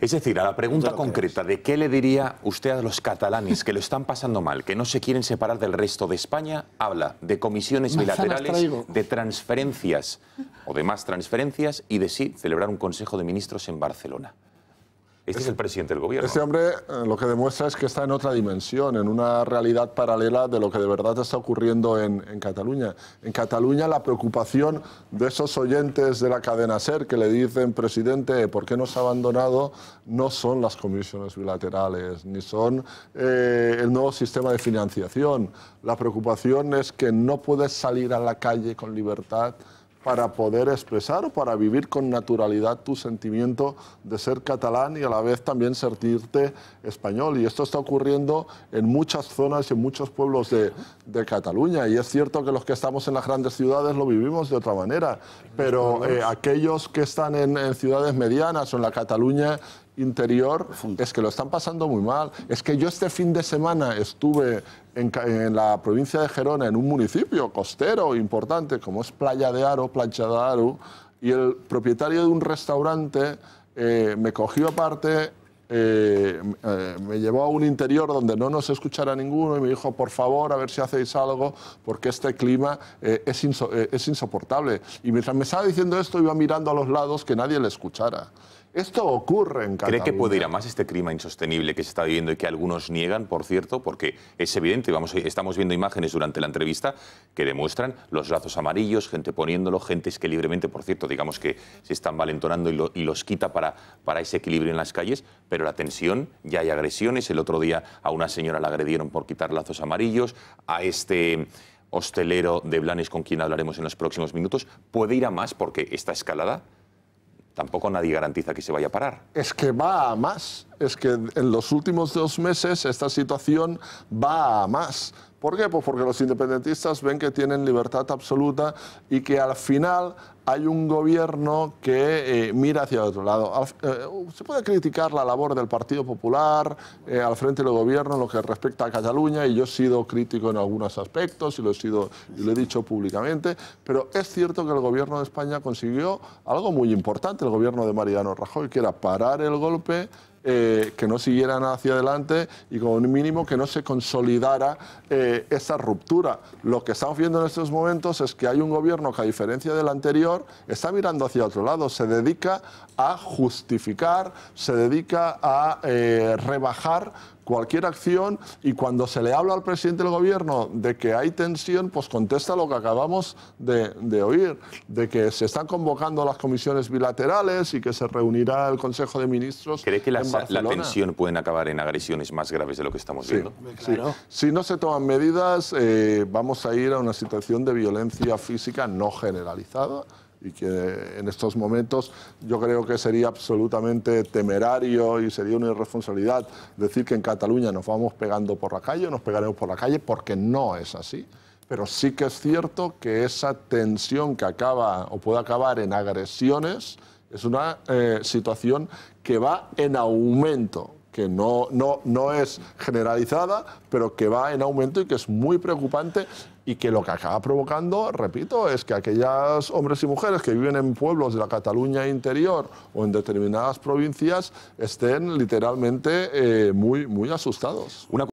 Es decir, a la pregunta concreta de qué le diría usted a los catalanes que lo están pasando mal, que no se quieren separar del resto de España, habla de comisiones bilaterales, de transferencias o de más transferencias y de sí celebrar un Consejo de Ministros en Barcelona. Este es, el presidente del gobierno. Este hombre eh, lo que demuestra es que está en otra dimensión, en una realidad paralela de lo que de verdad está ocurriendo en, Cataluña. En Cataluña la preocupación de esos oyentes de la cadena SER que le dicen, presidente, ¿por qué nos ha abandonado? No son las comisiones bilaterales, ni son eh, el nuevo sistema de financiación. La preocupación es que no puedes salir a la calle con libertad para poder expresar o para vivir con naturalidad tu sentimiento de ser catalán y a la vez también sentirte español. Y esto está ocurriendo en muchas zonas y en muchos pueblos de, Cataluña. Y es cierto que los que estamos en las grandes ciudades lo vivimos de otra manera, pero eh, aquellos que están en, en ciudades medianas o en la Cataluña interior es que lo están pasando muy mal. Es que yo este fin de semana estuve en, la provincia de Gerona, en un municipio costero importante como es Playa de Aro, Plancha de Aro, y el propietario de un restaurante eh, me cogió aparte, eh, eh, me llevó a un interior donde no nos escuchara ninguno y me dijo, por favor, a ver si hacéis algo, porque este clima es, es insoportable. Y mientras me estaba diciendo esto, iba mirando a los lados que nadie le escuchara. Esto ocurre en Cataluña. ¿Cree que puede ir a más este clima insostenible que se está viviendo y que algunos niegan, por cierto? Porque es evidente, vamos, estamos viendo imágenes durante la entrevista que demuestran los lazos amarillos, gente poniéndolo, gente que libremente, por cierto, digamos que se están valentonando y, los quita para, para ese equilibrio en las calles, pero la tensión, ya hay agresiones. El otro día a una señora la agredieron por quitar lazos amarillos, a este hostelero de Blanes con quien hablaremos en los próximos minutos. ¿Puede ir a más porque esta escalada tampoco nadie garantiza que se vaya a parar. Es que va a más es que en los últimos dos meses esta situación va a más. ¿Por qué? Pues porque los independentistas ven que tienen libertad absoluta y que al final hay un gobierno que eh, mira hacia otro lado. Eh, se puede criticar la labor del Partido Popular eh, al frente del gobierno en lo que respecta a Cataluña, y yo he sido crítico en algunos aspectos y lo, he sido, y lo he dicho públicamente, pero es cierto que el gobierno de España consiguió algo muy importante, el gobierno de Mariano Rajoy, que era parar el golpe eh, que no siguieran hacia adelante y con un mínimo que no se consolidara eh, esa ruptura. Lo que estamos viendo en estos momentos es que hay un gobierno que, a diferencia del anterior, está mirando hacia otro lado, se dedica a justificar, se dedica a eh, rebajar cualquier acción y cuando se le habla al presidente del gobierno de que hay tensión, pues contesta lo que acabamos de, oír, de que se están convocando las comisiones bilaterales y que se reunirá el Consejo de Ministros. ¿Cree que la, tensión puede acabar en agresiones más graves de lo que estamos viendo? Sí. Si no se toman medidas, eh, vamos a ir a una situación de violencia física no generalizada y que en estos momentos yo creo que sería absolutamente temerario y sería una irresponsabilidad decir que en Cataluña nos vamos pegando por la calle, nos pegaremos por la calle, porque no es así. Pero sí que es cierto que esa tensión que acaba o puede acabar en agresiones es una eh, situación que va en aumento que no, no, no es generalizada, pero que va en aumento y que es muy preocupante y que lo que acaba provocando, repito, es que aquellos hombres y mujeres que viven en pueblos de la Cataluña interior o en determinadas provincias estén literalmente eh, muy, muy asustados.